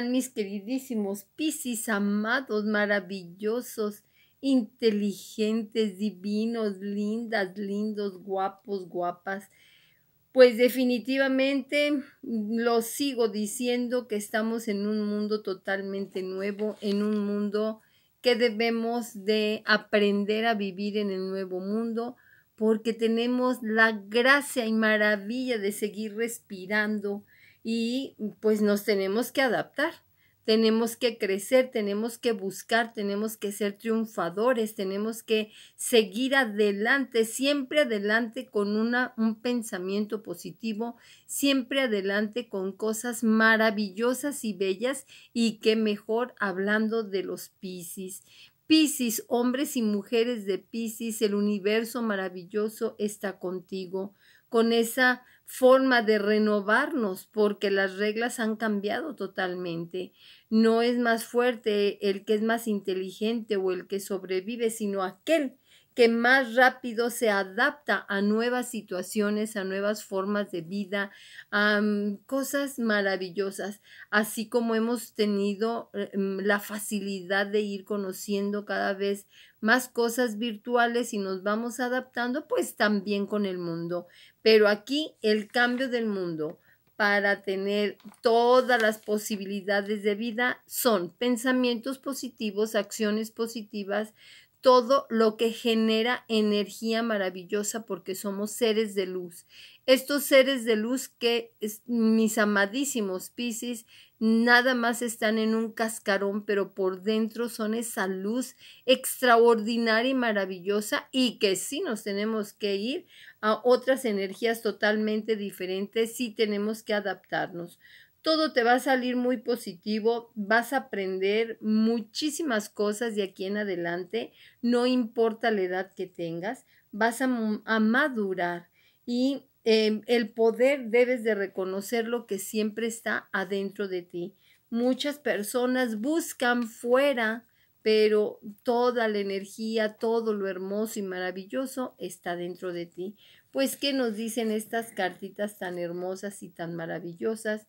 mis queridísimos Piscis amados, maravillosos, inteligentes, divinos, lindas, lindos, guapos, guapas? Pues definitivamente lo sigo diciendo que estamos en un mundo totalmente nuevo, en un mundo que debemos de aprender a vivir en el nuevo mundo porque tenemos la gracia y maravilla de seguir respirando, y mm, pues nos tenemos que adaptar, tenemos que crecer, tenemos que buscar, tenemos que ser triunfadores, tenemos que seguir adelante, siempre adelante con una, un pensamiento positivo, siempre adelante con cosas maravillosas y bellas y qué mejor hablando de los Pisces Piscis, hombres y mujeres de Piscis, el universo maravilloso está contigo, con esa forma de renovarnos porque las reglas han cambiado totalmente. No es más fuerte el que es más inteligente o el que sobrevive, sino aquel que más rápido se adapta a nuevas situaciones, a nuevas formas de vida, a mm, cosas maravillosas, así como hemos tenido eh, mm, la facilidad de ir conociendo cada vez más cosas virtuales y nos vamos adaptando, pues también con el mundo. Pero aquí el cambio del mundo para tener todas las posibilidades de vida son pensamientos positivos, acciones positivas, todo lo que genera energía maravillosa porque somos seres de luz estos seres de luz que, mis amadísimos Pisces nada más están en un cascarón, pero por dentro son esa luz extraordinaria y maravillosa y que sí nos tenemos que ir a otras energías totalmente diferentes, sí tenemos que adaptarnos todo te va a salir muy positivo, vas a aprender muchísimas cosas de aquí en adelante, no importa la edad que tengas, vas a, madurar y Em, el poder debes de reconocer lo que siempre está adentro de ti. Muchas personas buscan fuera, pero toda la energía, todo lo hermoso y maravilloso está dentro de ti. Pues, ¿qué nos dicen estas cartitas tan hermosas y tan maravillosas?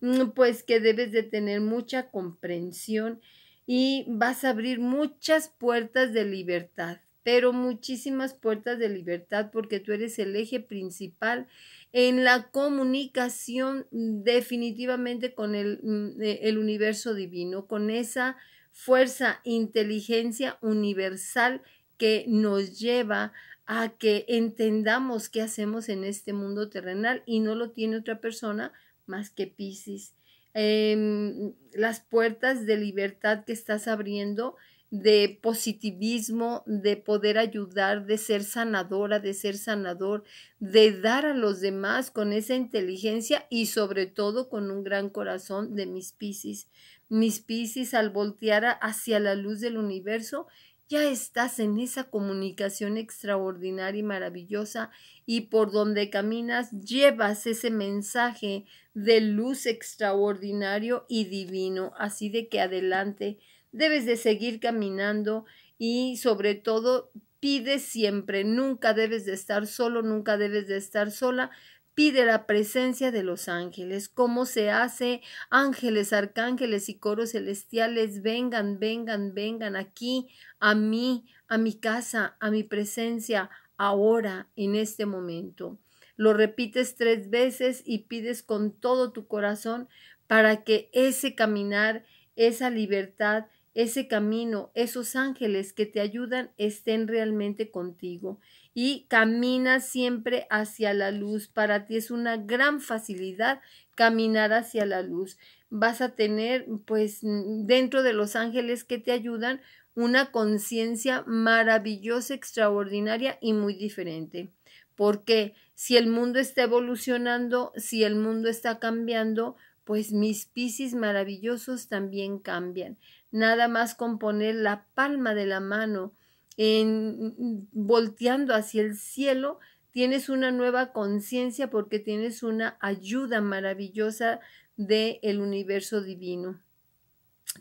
Mm, pues que debes de tener mucha comprensión y vas a abrir muchas puertas de libertad pero muchísimas puertas de libertad porque tú eres el eje principal en la comunicación definitivamente con mm, eh, el, universo divino, con esa fuerza, inteligencia universal que nos lleva a que entendamos qué hacemos en este mundo terrenal y no lo tiene otra persona más que Pisces. Em, las puertas de libertad que estás abriendo de positivismo, de poder ayudar, de ser sanadora, de ser sanador, de dar a los demás con esa inteligencia y sobre todo con un gran corazón de mis piscis Mis piscis al voltear hacia la luz del universo, ya estás en esa comunicación extraordinaria y maravillosa y por donde caminas llevas ese mensaje de luz extraordinario y divino. Así de que adelante debes de seguir caminando y sobre todo pide siempre, nunca debes de estar solo, nunca debes de estar sola. Pide la presencia de los ángeles, cómo se hace, ángeles, arcángeles y coros celestiales, vengan, vengan, vengan aquí, a mí, a mi casa, a mi presencia, ahora, en este momento. Lo repites tres veces y pides con todo tu corazón para que ese caminar, esa libertad, ese camino, esos ángeles que te ayudan estén realmente contigo y camina siempre hacia la luz. Para ti es una gran facilidad caminar hacia la luz. Vas a tener, pues, mm, dentro de los ángeles que te ayudan, una conciencia maravillosa, extraordinaria y muy diferente. Porque si el mundo está evolucionando, si el mundo está cambiando, pues mis piscis maravillosos también cambian. Nada más con poner la palma de la mano en, mm, volteando hacia el cielo, tienes una nueva conciencia porque tienes una ayuda maravillosa del el universo divino.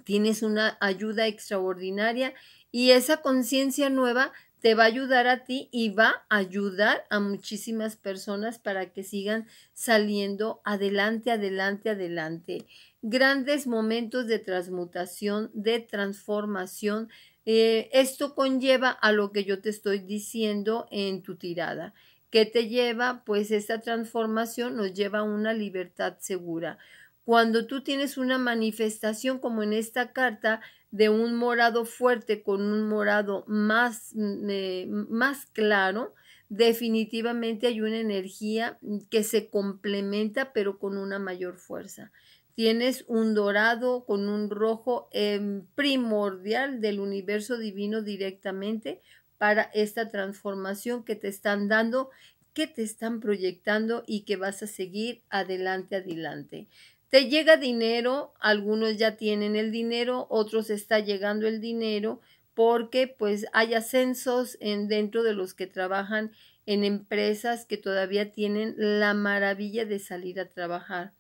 Tienes una ayuda extraordinaria y esa conciencia nueva te va a ayudar a ti y va a ayudar a muchísimas personas para que sigan saliendo adelante, adelante, adelante. Grandes momentos de transmutación, de transformación. Eh, esto conlleva a lo que yo te estoy diciendo en tu tirada. ¿Qué te lleva? Pues esta transformación nos lleva a una libertad segura. Cuando tú tienes una manifestación como en esta carta de un morado fuerte con un morado más, mm, eh, más claro, definitivamente hay una energía que se complementa pero con una mayor fuerza tienes un dorado con un rojo eh, primordial del universo divino directamente para esta transformación que te están dando, que te están proyectando y que vas a seguir adelante, adelante. Te llega dinero, algunos ya tienen el dinero, otros está llegando el dinero porque pues hay ascensos en, dentro de los que trabajan en empresas que todavía tienen la maravilla de salir a trabajar.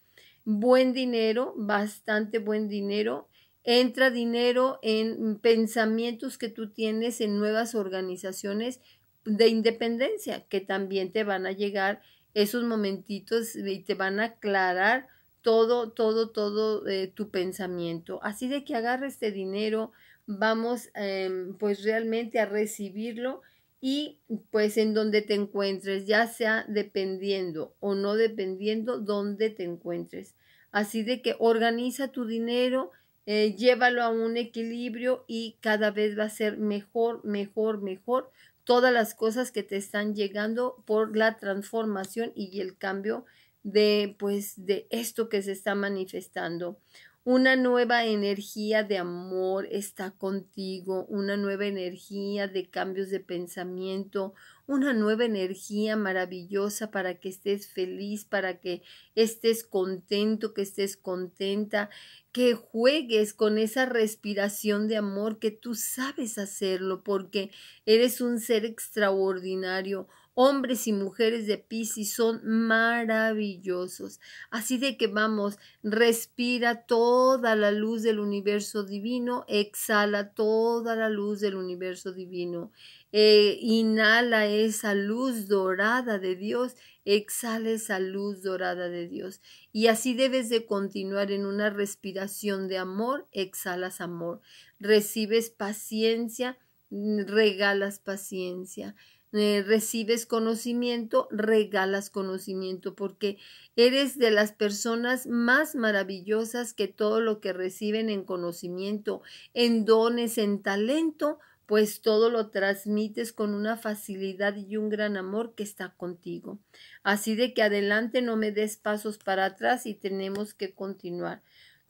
Buen dinero, bastante buen dinero. Entra dinero en pensamientos que tú tienes en nuevas organizaciones de independencia, que también te van a llegar esos momentitos y te van a aclarar todo, todo, todo tu pensamiento. Así de que agarra este dinero, vamos em, pues realmente a recibirlo y pues en donde te encuentres, ya sea dependiendo o no dependiendo donde te encuentres. Así de que organiza tu dinero, eh, llévalo a un equilibrio y cada vez va a ser mejor, mejor, mejor todas las cosas que te están llegando por la transformación y el cambio de pues de esto que se está manifestando. Una nueva energía de amor está contigo, una nueva energía de cambios de pensamiento, una nueva energía maravillosa para que estés feliz, para que estés contento, que estés contenta, que juegues con esa respiración de amor que tú sabes hacerlo porque eres un ser extraordinario, hombres y mujeres de Pisces son maravillosos. Así de que vamos, respira toda la luz del universo divino, exhala toda la luz del universo divino. Eh, inhala esa luz dorada de Dios, exhala esa luz dorada de Dios. Y así debes de continuar en una respiración de amor, exhalas amor, recibes paciencia, regalas paciencia eh, recibes conocimiento, regalas conocimiento, porque eres de las personas más maravillosas que todo lo que reciben en conocimiento, en dones, en talento, pues todo lo transmites con una facilidad y un gran amor que está contigo. Así de que adelante no me des pasos para atrás y tenemos que continuar.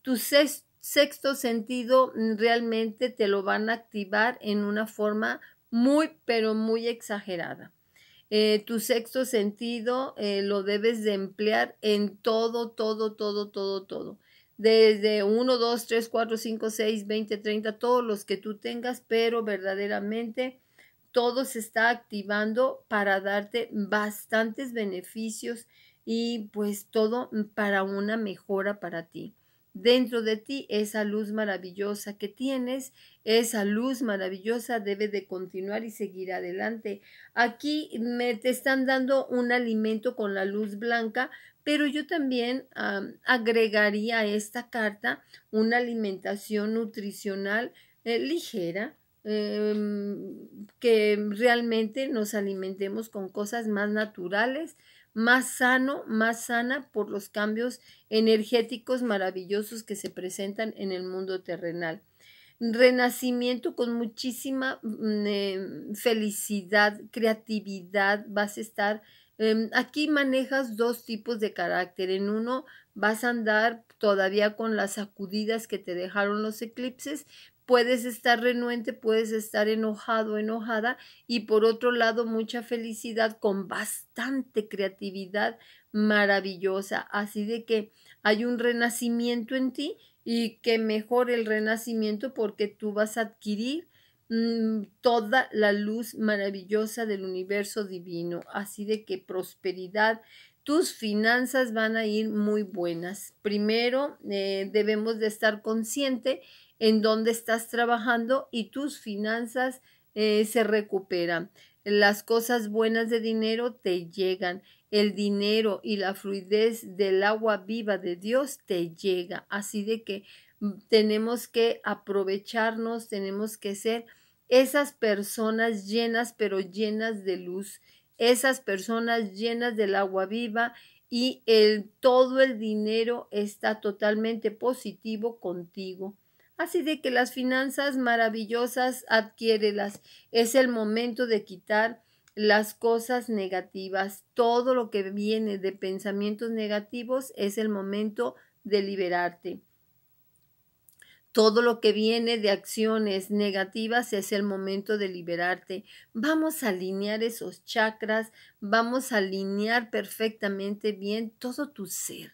Tu sexto sentido mm, realmente te lo van a activar en una forma muy, pero muy exagerada. Eh, tu sexto sentido eh, lo debes de emplear en todo, todo, todo, todo, todo. Desde 1, 2, 3, 4, 5, 6, 20, 30, todos los que tú tengas, pero verdaderamente todo se está activando para darte bastantes beneficios y pues todo para una mejora para ti dentro de ti, esa luz maravillosa que tienes, esa luz maravillosa debe de continuar y seguir adelante. Aquí me te están dando un alimento con la luz blanca, pero yo también agregaría a esta carta una alimentación nutricional eh, ligera, em, que realmente nos alimentemos con cosas más naturales, más sano, más sana por los cambios energéticos maravillosos que se presentan en el mundo terrenal. Renacimiento con muchísima mm, em, felicidad, creatividad, vas a estar... Em, aquí manejas dos tipos de carácter. En uno vas a andar todavía con las sacudidas que te dejaron los eclipses, puedes estar renuente, puedes estar enojado, enojada y por otro lado mucha felicidad con bastante creatividad maravillosa. Así de que hay un renacimiento en ti y que mejor el renacimiento porque tú vas a adquirir mm, toda la luz maravillosa del universo divino. Así de que prosperidad, tus finanzas van a ir muy buenas. Primero, eh, debemos de estar consciente en dónde estás trabajando y tus finanzas eh, se recuperan. Las cosas buenas de dinero te llegan. El dinero y la fluidez del agua viva de Dios te llega. Así de que mm, tenemos que aprovecharnos, tenemos que ser esas personas llenas, pero llenas de luz, esas personas llenas del agua viva y el, todo el dinero está totalmente positivo contigo. Así de que las finanzas maravillosas adquiérelas. Es el momento de quitar las cosas negativas. Todo lo que viene de pensamientos negativos es el momento de liberarte. Todo lo que viene de acciones negativas es el momento de liberarte. Vamos a alinear esos chakras, vamos a alinear perfectamente bien todo tu ser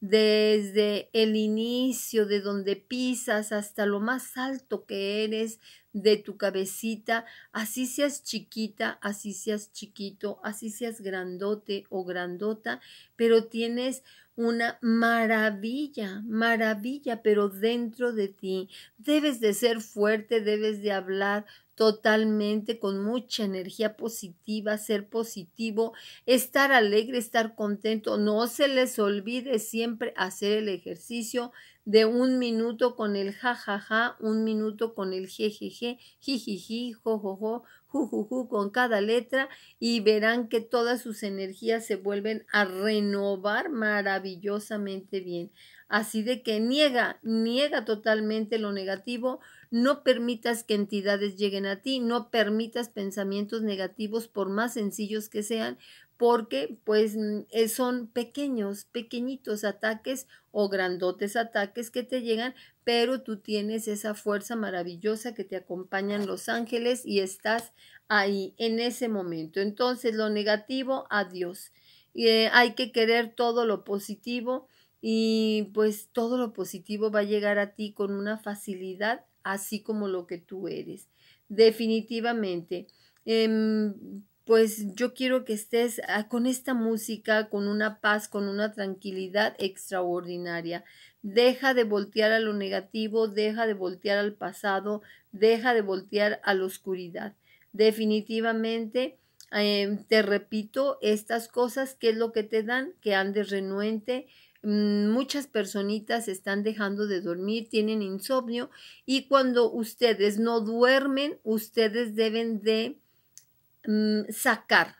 desde el inicio de donde pisas hasta lo más alto que eres de tu cabecita, así seas chiquita, así seas chiquito, así seas grandote o grandota, pero tienes una maravilla, maravilla, pero dentro de ti. Debes de ser fuerte, debes de hablar totalmente con mucha energía positiva, ser positivo, estar alegre, estar contento. No se les olvide siempre hacer el ejercicio de un minuto con el jajaja, un minuto con el jejeje, jijiji, jojojo, jujuju con cada letra y verán que todas sus energías se vuelven a renovar maravillosamente bien. Así de que niega, niega totalmente lo negativo, no permitas que entidades lleguen a ti, no permitas pensamientos negativos por más sencillos que sean, porque pues mm, eh, son pequeños, pequeñitos ataques o grandotes ataques que te llegan, pero tú tienes esa fuerza maravillosa que te acompañan los ángeles y estás ahí en ese momento. Entonces lo negativo, adiós. Eh, hay que querer todo lo positivo y pues todo lo positivo va a llegar a ti con una facilidad, así como lo que tú eres. Definitivamente. Em, pues yo quiero que estés ah, con esta música, con una paz, con una tranquilidad extraordinaria. Deja de voltear a lo negativo, deja de voltear al pasado, deja de voltear a la oscuridad. Definitivamente, em, te repito, estas cosas, ¿qué es lo que te dan? Que andes renuente, Mm, muchas personitas están dejando de dormir, tienen insomnio y cuando ustedes no duermen, ustedes deben de mm, sacar,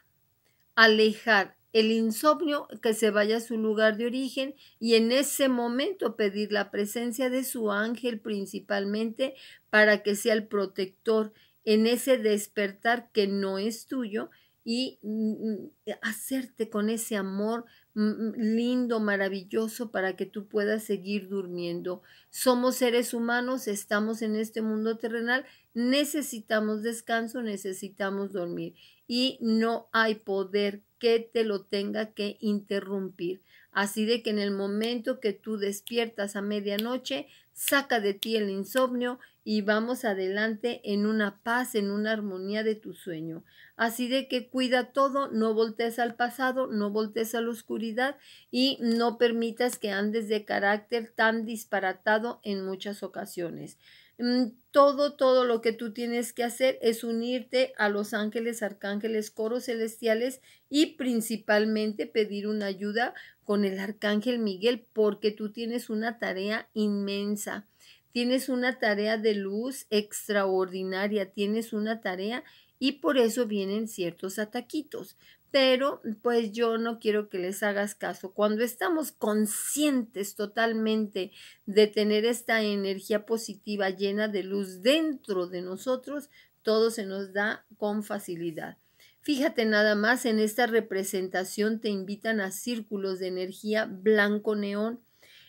alejar el insomnio, que se vaya a su lugar de origen y en ese momento pedir la presencia de su ángel principalmente para que sea el protector en ese despertar que no es tuyo y mm, hacerte con ese amor lindo, maravilloso para que tú puedas seguir durmiendo. Somos seres humanos, estamos en este mundo terrenal, necesitamos descanso, necesitamos dormir y no hay poder que te lo tenga que interrumpir. Así de que en el momento que tú despiertas a medianoche, saca de ti el insomnio y vamos adelante en una paz, en una armonía de tu sueño. Así de que cuida todo, no voltees al pasado, no voltees a la oscuridad y no permitas que andes de carácter tan disparatado en muchas ocasiones. Mm, todo, todo lo que tú tienes que hacer es unirte a los ángeles, arcángeles, coros celestiales y principalmente pedir una ayuda con el arcángel Miguel porque tú tienes una tarea inmensa tienes una tarea de luz extraordinaria, tienes una tarea y por eso vienen ciertos ataquitos. Pero pues yo no quiero que les hagas caso. Cuando estamos conscientes totalmente de tener esta energía positiva llena de luz dentro de nosotros, todo se nos da con facilidad. Fíjate nada más, en esta representación te invitan a círculos de energía blanco neón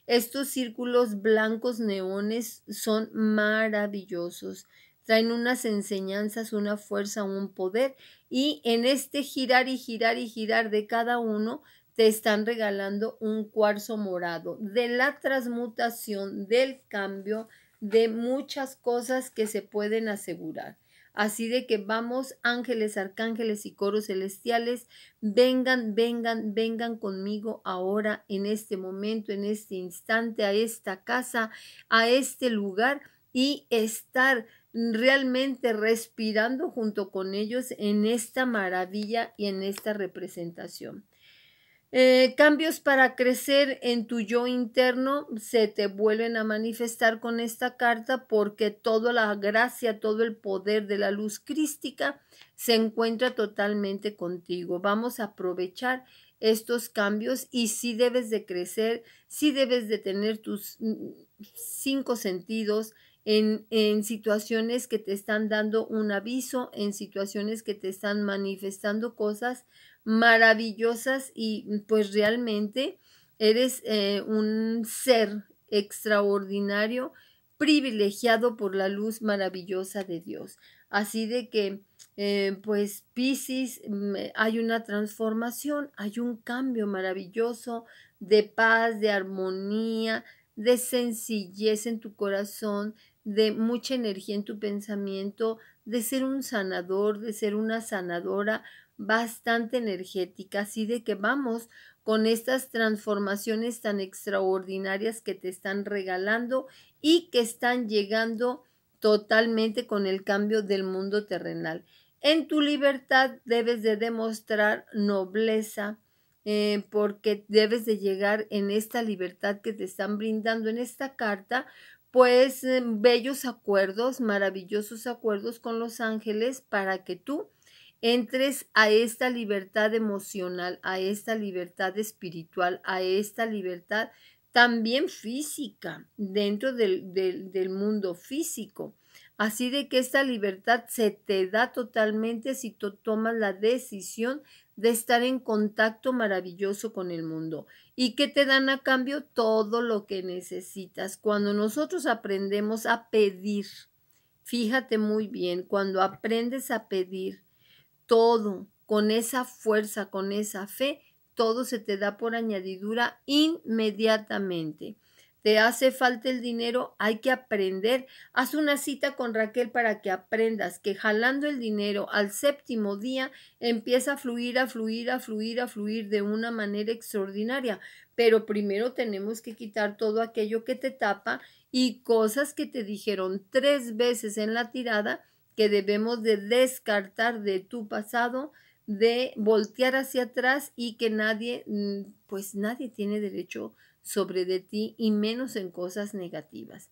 estos círculos blancos neones son maravillosos. Traen unas enseñanzas, una fuerza, un poder. Y en este girar y girar y girar de cada uno, te están regalando un cuarzo morado de la transmutación, del cambio, de muchas cosas que se pueden asegurar. Así de que vamos, ángeles, arcángeles y coros celestiales, vengan, vengan, vengan conmigo ahora, en este momento, en este instante, a esta casa, a este lugar y estar realmente respirando junto con ellos en esta maravilla y en esta representación. Eh, cambios para crecer en tu yo interno se te vuelven a manifestar con esta carta porque toda la gracia, todo el poder de la luz crística se encuentra totalmente contigo. Vamos a aprovechar estos cambios y si debes de crecer, si debes de tener tus mm, cinco sentidos en, en, situaciones que te están dando un aviso, en situaciones que te están manifestando cosas maravillosas y mm, pues realmente eres eh, un ser extraordinario, privilegiado por la luz maravillosa de Dios. Así de que, eh, pues, Pisces, mm, eh, hay una transformación, hay un cambio maravilloso de paz, de armonía, de sencillez en tu corazón, de mucha energía en tu pensamiento, de ser un sanador, de ser una sanadora, bastante energética, así de que vamos con estas transformaciones tan extraordinarias que te están regalando y que están llegando totalmente con el cambio del mundo terrenal. En tu libertad debes de demostrar nobleza, eh, porque debes de llegar en esta libertad que te están brindando en esta carta, pues em, bellos acuerdos, maravillosos acuerdos con los ángeles para que tú entres a esta libertad emocional, a esta libertad espiritual, a esta libertad también física, dentro del, mundo físico. Así de que esta libertad se te da totalmente si tú tomas la decisión de estar en contacto maravilloso con el mundo y que te dan a cambio todo lo que necesitas. Cuando nosotros aprendemos a pedir, fíjate muy bien, cuando aprendes a pedir, todo, con esa fuerza, con esa fe, todo se te da por añadidura inmediatamente. Te hace falta el dinero, hay que aprender. Haz una cita con Raquel para que aprendas que jalando el dinero al séptimo día empieza a fluir, a fluir, a fluir, a fluir de una manera extraordinaria. Pero primero tenemos que quitar todo aquello que te tapa y cosas que te dijeron tres veces en la tirada que debemos de descartar de tu pasado, de voltear hacia atrás y que nadie, mm, pues nadie tiene derecho sobre de ti y menos en cosas negativas.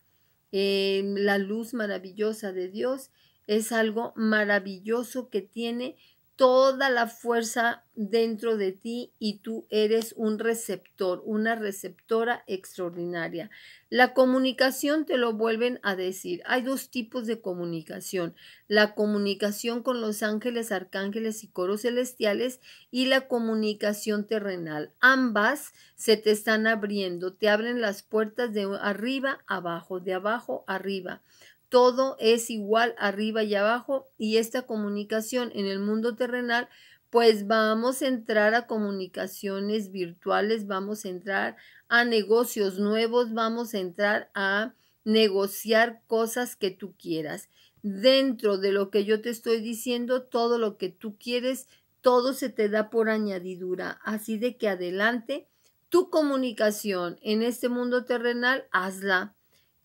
Em, la luz maravillosa de Dios es algo maravilloso que tiene toda la fuerza dentro de ti y tú eres un receptor, una receptora extraordinaria. La comunicación te lo vuelven a decir. Hay dos tipos de comunicación. La comunicación con los ángeles, arcángeles y coros celestiales y la comunicación terrenal. Ambas se te están abriendo, te abren las puertas de arriba abajo, de abajo arriba todo es igual arriba y abajo y esta comunicación en el mundo terrenal, pues vamos a entrar a comunicaciones virtuales, vamos a entrar a negocios nuevos, vamos a entrar a negociar cosas que tú quieras. Dentro de lo que yo te estoy diciendo, todo lo que tú quieres, todo se te da por añadidura. Así de que adelante, tu comunicación en este mundo terrenal, hazla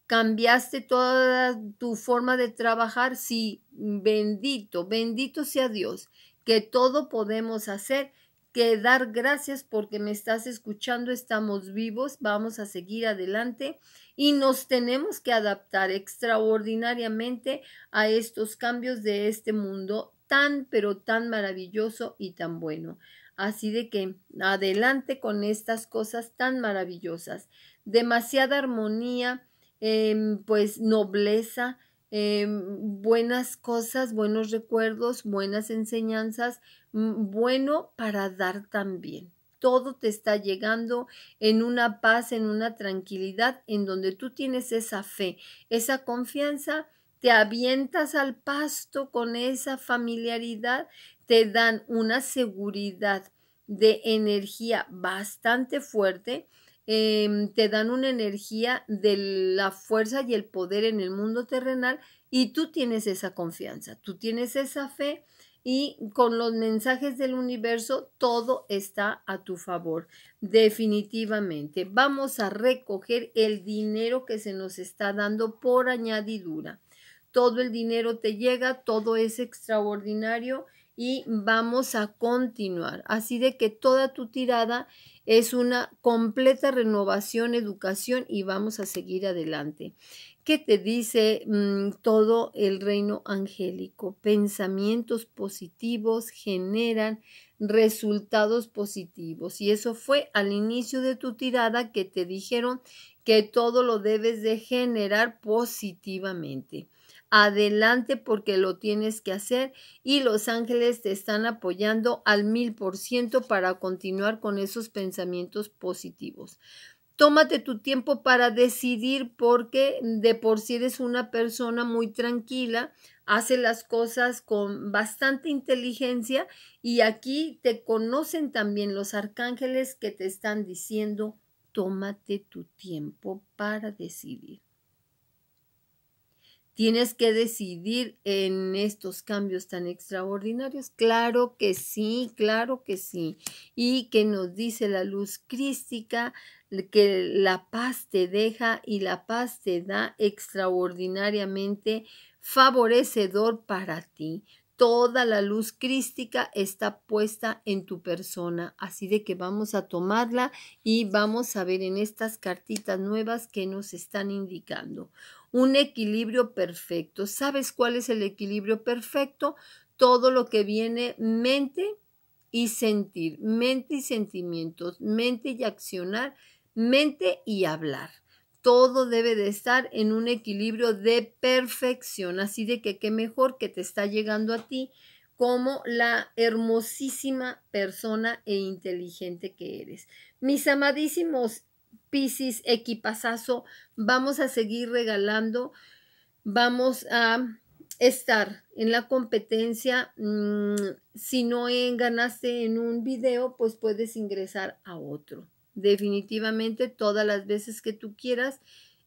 ¿Cambiaste toda tu forma de trabajar? Sí, bendito, bendito sea Dios, que todo podemos hacer, que dar gracias porque me estás escuchando, estamos vivos, vamos a seguir adelante y nos tenemos que adaptar extraordinariamente a estos cambios de este mundo tan, pero tan maravilloso y tan bueno. Así de que adelante con estas cosas tan maravillosas. Demasiada armonía, Em, pues nobleza, em, buenas cosas, buenos recuerdos, buenas enseñanzas, mm, bueno para dar también. Todo te está llegando en una paz, en una tranquilidad, en donde tú tienes esa fe, esa confianza, te avientas al pasto con esa familiaridad, te dan una seguridad de energía bastante fuerte Em, te dan una energía de la fuerza y el poder en el mundo terrenal y tú tienes esa confianza, tú tienes esa fe y con los mensajes del universo todo está a tu favor. Definitivamente, vamos a recoger el dinero que se nos está dando por añadidura. Todo el dinero te llega, todo es extraordinario y vamos a continuar. Así de que toda tu tirada es una completa renovación, educación y vamos a seguir adelante. ¿Qué te dice mm, todo el reino angélico? Pensamientos positivos generan resultados positivos. Y eso fue al inicio de tu tirada que te dijeron que todo lo debes de generar positivamente adelante porque lo tienes que hacer y los ángeles te están apoyando al mil por ciento para continuar con esos pensamientos positivos. Tómate tu tiempo para decidir porque de por sí eres una persona muy tranquila, hace las cosas con bastante inteligencia y aquí te conocen también los arcángeles que te están diciendo, tómate tu tiempo para decidir. Tienes que decidir en estos cambios tan extraordinarios. Claro que sí, claro que sí. Y que nos dice la luz crística que la paz te deja y la paz te da extraordinariamente favorecedor para ti toda la luz crística está puesta en tu persona. Así de que vamos a tomarla y vamos a ver en estas cartitas nuevas que nos están indicando. Un equilibrio perfecto. ¿Sabes cuál es el equilibrio perfecto? Todo lo que viene mente y sentir, mente y sentimientos, mente y accionar, mente y hablar todo debe de estar en un equilibrio de perfección. Así de que qué mejor que te está llegando a ti como la hermosísima persona e inteligente que eres. Mis amadísimos Piscis equipazazo, vamos a seguir regalando, vamos a estar en la competencia. Mm, si no ganaste en un video, pues puedes ingresar a otro definitivamente todas las veces que tú quieras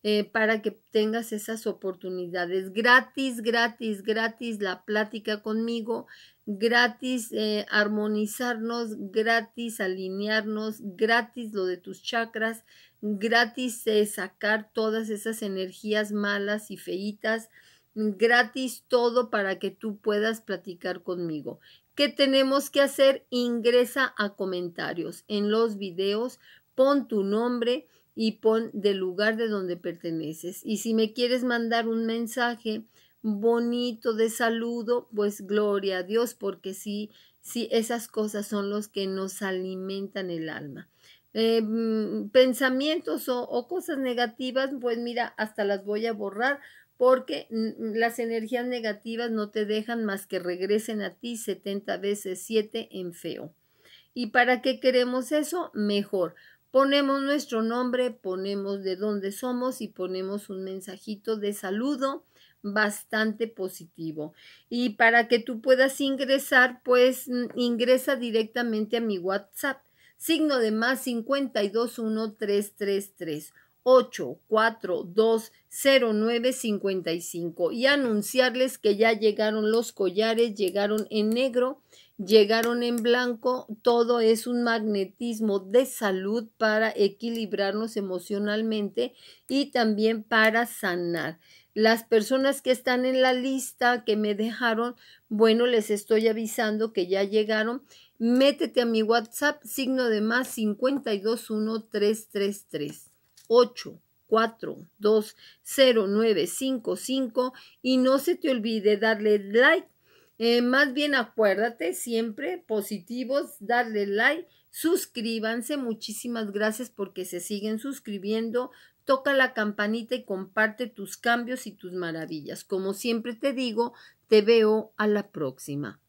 eh, para que tengas esas oportunidades. Gratis, gratis, gratis la plática conmigo, gratis eh, armonizarnos, gratis alinearnos, gratis lo de tus chakras, gratis eh, sacar todas esas energías malas y feitas, gratis todo para que tú puedas platicar conmigo. ¿Qué tenemos que hacer? Ingresa a comentarios en los videos pon tu nombre y pon del lugar de donde perteneces. Y si me quieres mandar un mensaje bonito de saludo, pues gloria a Dios, porque sí, sí, esas cosas son los que nos alimentan el alma. Eh, mm, pensamientos o, o cosas negativas, pues mira, hasta las voy a borrar porque las energías negativas no te dejan más que regresen a ti 70 veces 7 en feo. ¿Y para qué queremos eso? Mejor, Ponemos nuestro nombre, ponemos de dónde somos y ponemos un mensajito de saludo bastante positivo. Y para que tú puedas ingresar, pues mm, ingresa directamente a mi WhatsApp, signo de más y cinco y anunciarles que ya llegaron los collares, llegaron en negro llegaron en blanco, todo es un magnetismo de salud para equilibrarnos emocionalmente y también para sanar. Las personas que están en la lista que me dejaron, bueno, les estoy avisando que ya llegaron. Métete a mi WhatsApp, signo de más 521-333-8420955 y no se te olvide darle like eh, más bien acuérdate siempre, positivos, darle like, suscríbanse, muchísimas gracias porque se siguen suscribiendo, toca la campanita y comparte tus cambios y tus maravillas. Como siempre te digo, te veo a la próxima.